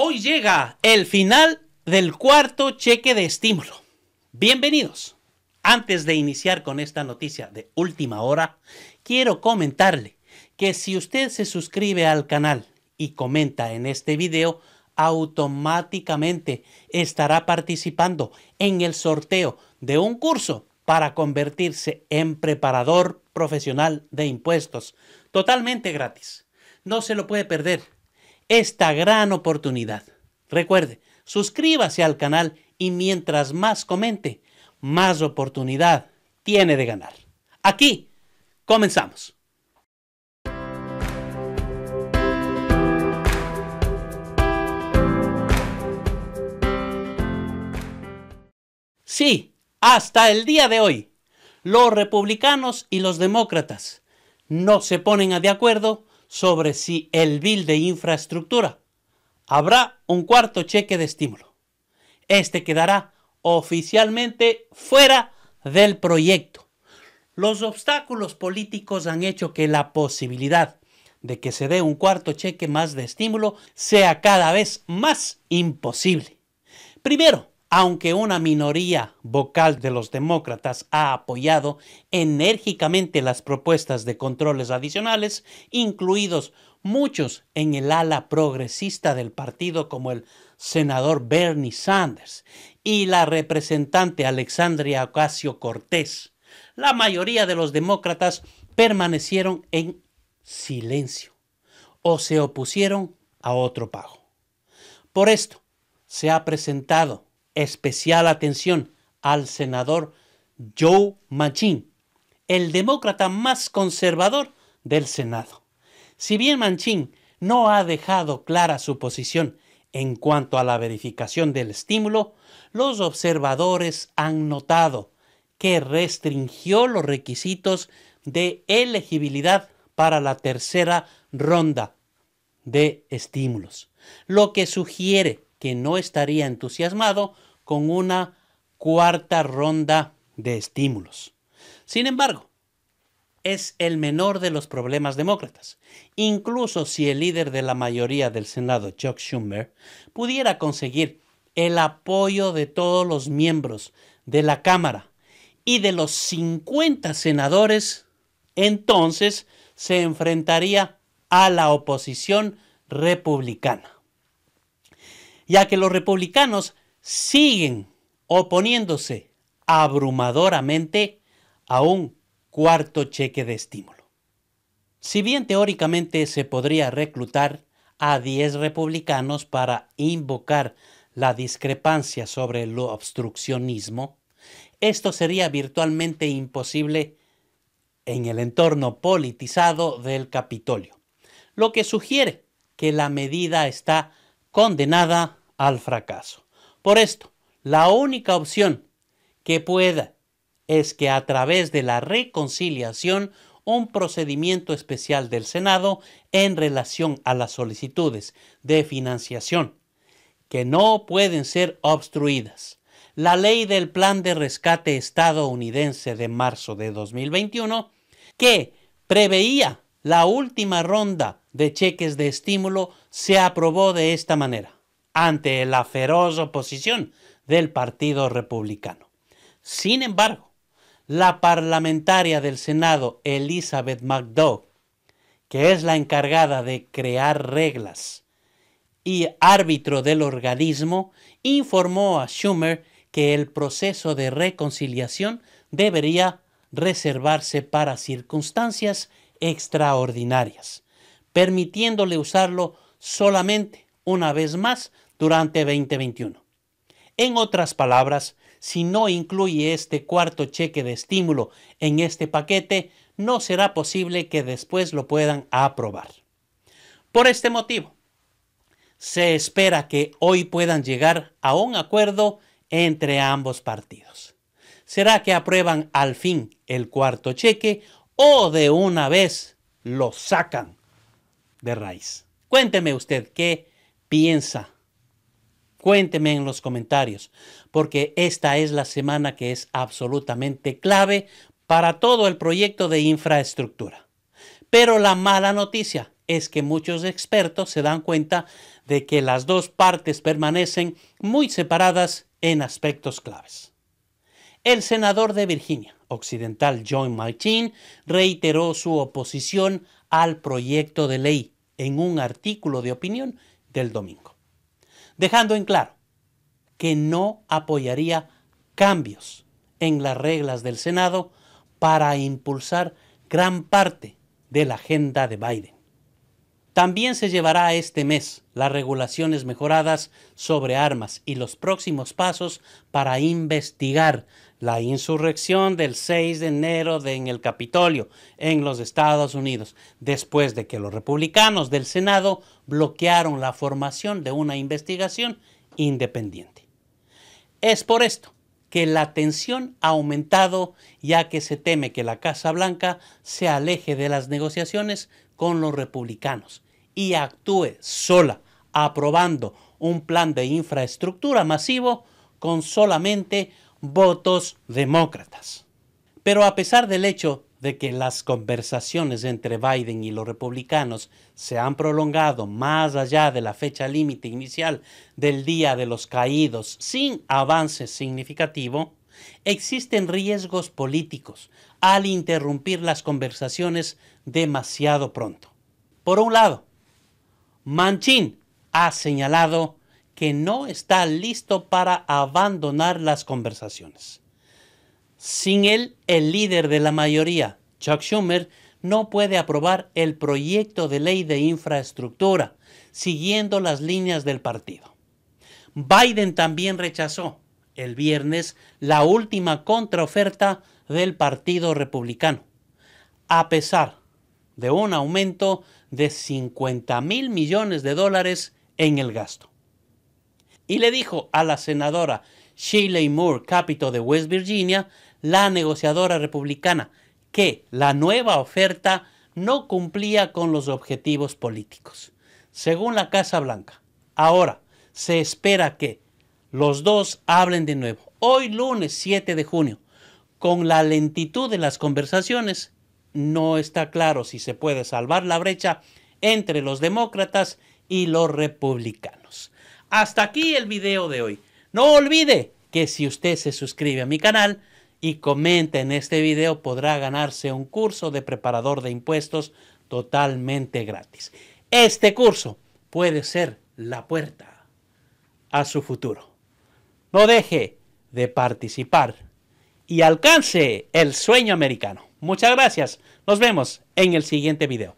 Hoy llega el final del cuarto cheque de estímulo. Bienvenidos. Antes de iniciar con esta noticia de última hora, quiero comentarle que si usted se suscribe al canal y comenta en este video, automáticamente estará participando en el sorteo de un curso para convertirse en preparador profesional de impuestos, totalmente gratis. No se lo puede perder esta gran oportunidad. Recuerde, suscríbase al canal y mientras más comente, más oportunidad tiene de ganar. Aquí, comenzamos. Sí, hasta el día de hoy, los republicanos y los demócratas no se ponen de acuerdo sobre si el bill de infraestructura. Habrá un cuarto cheque de estímulo. Este quedará oficialmente fuera del proyecto. Los obstáculos políticos han hecho que la posibilidad de que se dé un cuarto cheque más de estímulo sea cada vez más imposible. Primero, aunque una minoría vocal de los demócratas ha apoyado enérgicamente las propuestas de controles adicionales, incluidos muchos en el ala progresista del partido como el senador Bernie Sanders y la representante Alexandria Ocasio Cortés, la mayoría de los demócratas permanecieron en silencio o se opusieron a otro pago. Por esto, se ha presentado especial atención al senador Joe Manchin, el demócrata más conservador del Senado. Si bien Manchin no ha dejado clara su posición en cuanto a la verificación del estímulo, los observadores han notado que restringió los requisitos de elegibilidad para la tercera ronda de estímulos, lo que sugiere que no estaría entusiasmado con una cuarta ronda de estímulos. Sin embargo, es el menor de los problemas demócratas, incluso si el líder de la mayoría del Senado, Chuck Schumer, pudiera conseguir el apoyo de todos los miembros de la Cámara y de los 50 senadores, entonces se enfrentaría a la oposición republicana, ya que los republicanos siguen oponiéndose abrumadoramente a un cuarto cheque de estímulo. Si bien teóricamente se podría reclutar a 10 republicanos para invocar la discrepancia sobre el obstruccionismo, esto sería virtualmente imposible en el entorno politizado del Capitolio, lo que sugiere que la medida está condenada al fracaso. Por esto, la única opción que pueda es que a través de la reconciliación un procedimiento especial del Senado en relación a las solicitudes de financiación, que no pueden ser obstruidas. La ley del Plan de Rescate estadounidense de marzo de 2021, que preveía la última ronda de cheques de estímulo, se aprobó de esta manera ante la feroz oposición del Partido Republicano. Sin embargo, la parlamentaria del Senado Elizabeth McDowell, que es la encargada de crear reglas y árbitro del organismo, informó a Schumer que el proceso de reconciliación debería reservarse para circunstancias extraordinarias, permitiéndole usarlo solamente una vez más durante 2021. En otras palabras, si no incluye este cuarto cheque de estímulo en este paquete, no será posible que después lo puedan aprobar. Por este motivo, se espera que hoy puedan llegar a un acuerdo entre ambos partidos. ¿Será que aprueban al fin el cuarto cheque o de una vez lo sacan de raíz? Cuénteme usted qué piensa? Cuénteme en los comentarios, porque esta es la semana que es absolutamente clave para todo el proyecto de infraestructura. Pero la mala noticia es que muchos expertos se dan cuenta de que las dos partes permanecen muy separadas en aspectos claves. El senador de Virginia Occidental John Martin reiteró su oposición al proyecto de ley en un artículo de opinión el domingo, dejando en claro que no apoyaría cambios en las reglas del Senado para impulsar gran parte de la agenda de Biden. También se llevará este mes las regulaciones mejoradas sobre armas y los próximos pasos para investigar la insurrección del 6 de enero en el Capitolio, en los Estados Unidos, después de que los republicanos del Senado bloquearon la formación de una investigación independiente. Es por esto que la tensión ha aumentado ya que se teme que la Casa Blanca se aleje de las negociaciones con los republicanos y actúe sola, aprobando un plan de infraestructura masivo con solamente votos demócratas. Pero a pesar del hecho de que las conversaciones entre Biden y los republicanos se han prolongado más allá de la fecha límite inicial del Día de los Caídos sin avance significativo, existen riesgos políticos al interrumpir las conversaciones demasiado pronto. Por un lado, Manchin ha señalado que no está listo para abandonar las conversaciones. Sin él, el líder de la mayoría, Chuck Schumer, no puede aprobar el proyecto de ley de infraestructura, siguiendo las líneas del partido. Biden también rechazó el viernes la última contraoferta del Partido Republicano, a pesar de un aumento de 50 mil millones de dólares en el gasto y le dijo a la senadora Shirley Moore Capito de West Virginia, la negociadora republicana, que la nueva oferta no cumplía con los objetivos políticos. Según la Casa Blanca, ahora se espera que los dos hablen de nuevo, hoy lunes 7 de junio. Con la lentitud de las conversaciones, no está claro si se puede salvar la brecha entre los demócratas y los republicanos. Hasta aquí el video de hoy. No olvide que si usted se suscribe a mi canal y comenta en este video podrá ganarse un curso de preparador de impuestos totalmente gratis. Este curso puede ser la puerta a su futuro. No deje de participar y alcance el sueño americano. Muchas gracias. Nos vemos en el siguiente video.